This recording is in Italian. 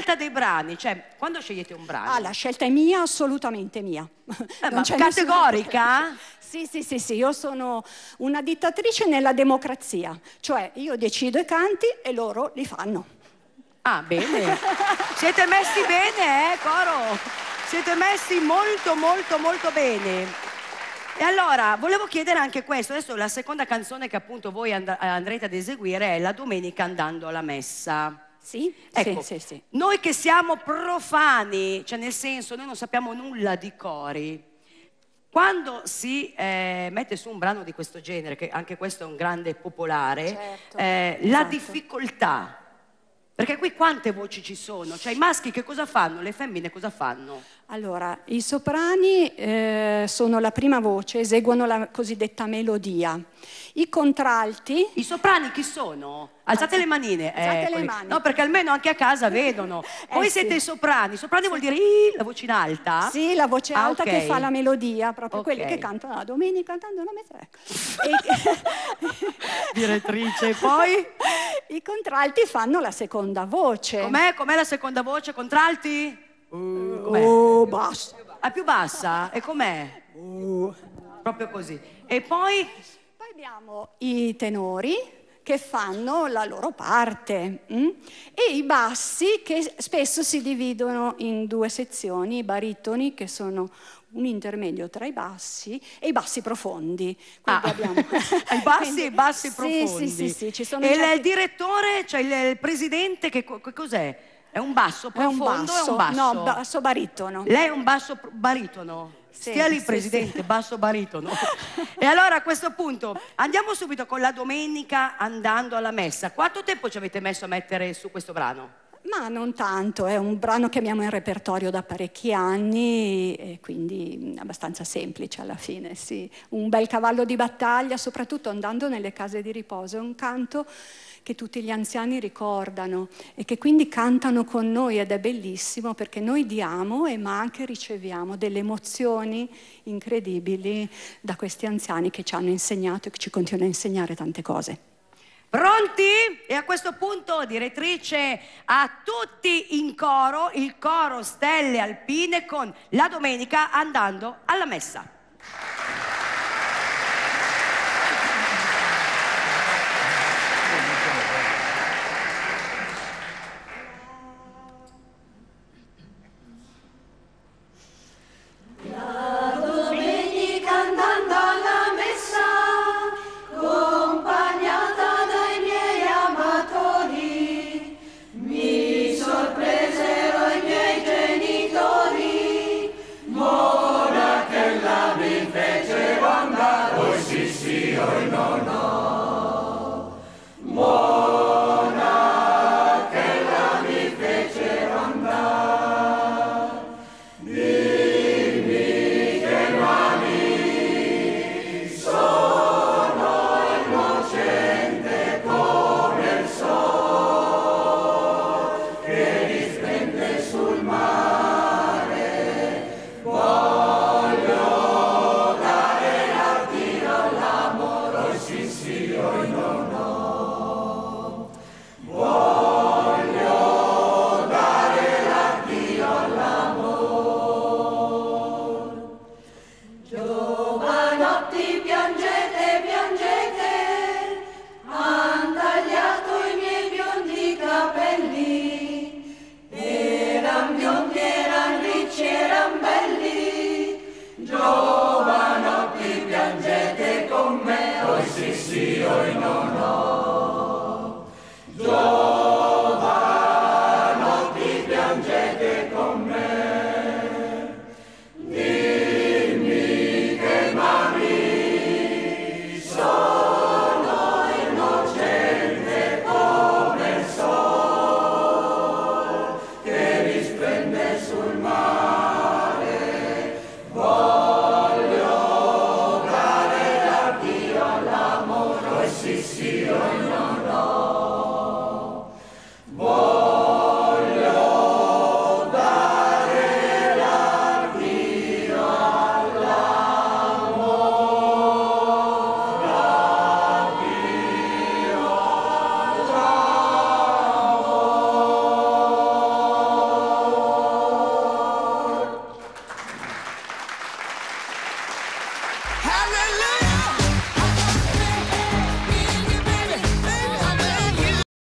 scelta dei brani, cioè quando scegliete un brano? Ah, la scelta è mia, assolutamente mia. Eh, ma categorica? Sì, sì, sì, sì, io sono una dittatrice nella democrazia, cioè io decido i canti e loro li fanno. Ah, bene. Siete messi bene, eh, coro? Siete messi molto, molto, molto bene. E allora, volevo chiedere anche questo, adesso la seconda canzone che appunto voi and- andrete ad eseguire è La domenica andando alla messa. Sì, ecco, sì, sì, sì. Noi che siamo profani, cioè nel senso noi non sappiamo nulla di cori, quando si eh, mette su un brano di questo genere, che anche questo è un grande popolare, certo, eh, esatto. la difficoltà perché qui quante voci ci sono? Cioè i maschi che cosa fanno? Le femmine cosa fanno? Allora, i soprani eh, sono la prima voce, eseguono la cosiddetta melodia. I contralti... I soprani chi sono? Alzate Alz- le manine. Alzate eccoli. le ecco mani. No, perché almeno anche a casa eh vedono. Voi eh, siete sì. i soprani. Soprani vuol dire la voce in alta? Sì, la voce ah, alta okay. che fa la melodia, proprio okay. quelli che cantano la domenica, cantando la metre. Direttrice, poi... I contralti fanno la seconda voce. Com'è? Com'è la seconda voce? Contralti? Uh, com'è? oh, basta. È più bassa? E com'è? Uh. Proprio così. E poi? Poi abbiamo i tenori che fanno la loro parte mh? Mm? e i bassi che spesso si dividono in due sezioni, i baritoni che sono un intermedio tra i bassi e i bassi profondi. Ah. Abbiamo... I bassi e i bassi sì, profondi. Sì, sì, sì, e già... il direttore, cioè il, il presidente, che, che cos'è? È un basso profondo è un basso, è un basso? No, basso baritono. Lei è un basso baritono? Sì, Stia lì, sì, Presidente, sì. basso baritono. e allora a questo punto andiamo subito con la domenica andando alla messa. Quanto tempo ci avete messo a mettere su questo brano? Ma non tanto, è un brano che abbiamo in repertorio da parecchi anni e quindi abbastanza semplice alla fine, sì. Un bel cavallo di battaglia, soprattutto andando nelle case di riposo, è un canto che tutti gli anziani ricordano e che quindi cantano con noi ed è bellissimo perché noi diamo e ma anche riceviamo delle emozioni incredibili da questi anziani che ci hanno insegnato e che ci continuano a insegnare tante cose. Pronti? E a questo punto, direttrice, a tutti in coro, il coro Stelle Alpine con la domenica andando alla messa.